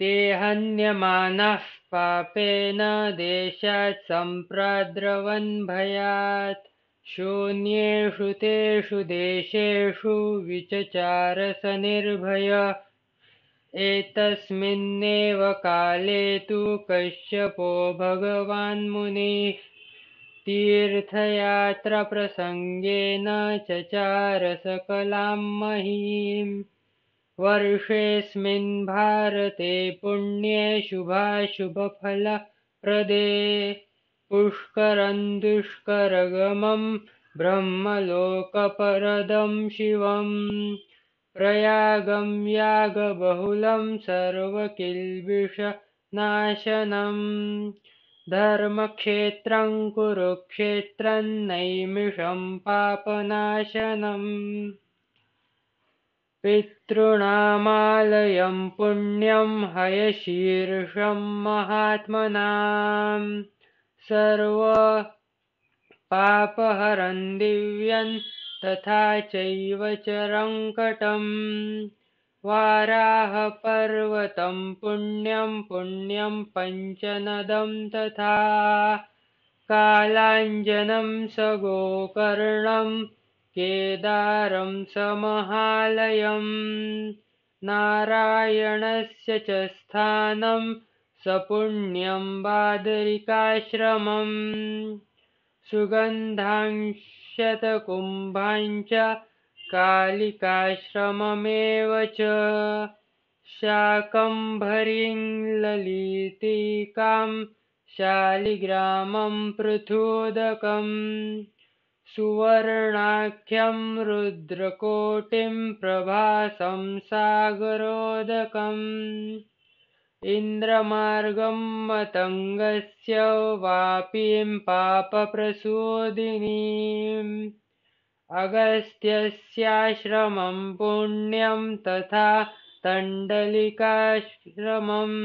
ते हन्यमानः पापेन देशात् सम्प्रद्रवन् भयात् शून्येषु तेषु देशेषु विच एतस्मिन्नेव काले तु कश्यपो भगवान् मुनिः तीर्थयात्राप्रसङ्गेन च महीम् वर्षेस्मिन्भारते पुण्ये शुभाशुभफलप्रदे पुष्करं दुष्करगमं ब्रह्मलोकपरदं शिवम् प्रयागं यागबहुलं सर्वकिल्बिषनाशनं धर्मक्षेत्रं कुरुक्षेत्रं नैमिषं पापनाशनम् पितॄणामालयं पुण्यं हयशीर्षं महात्मनां सर्वपापहरं दिव्यं तथा चैव चरङ्कटं वाराहपर्वतं पुण्यं पुण्यं पञ्चनदं तथा कालाञ्जनं सगोकर्णं केदारं समहालयं नारायणस्य च स्थानं सपुण्यं बादरिकाश्रमम् सुगन्धांशतकुम्भाञ्च कालिकाश्रममेव च शाकम्भरीं ललितिकां शालिग्रामं पृथोदकम् सुवर्णाख्यं रुद्रकोटिं प्रभासं सागरोदकम् इन्द्रमार्गं मतङ्गस्य वापीं पापप्रसूदिनीम् अगस्त्यस्याश्रमं पुण्यं तथा तण्डलिकाश्रमम्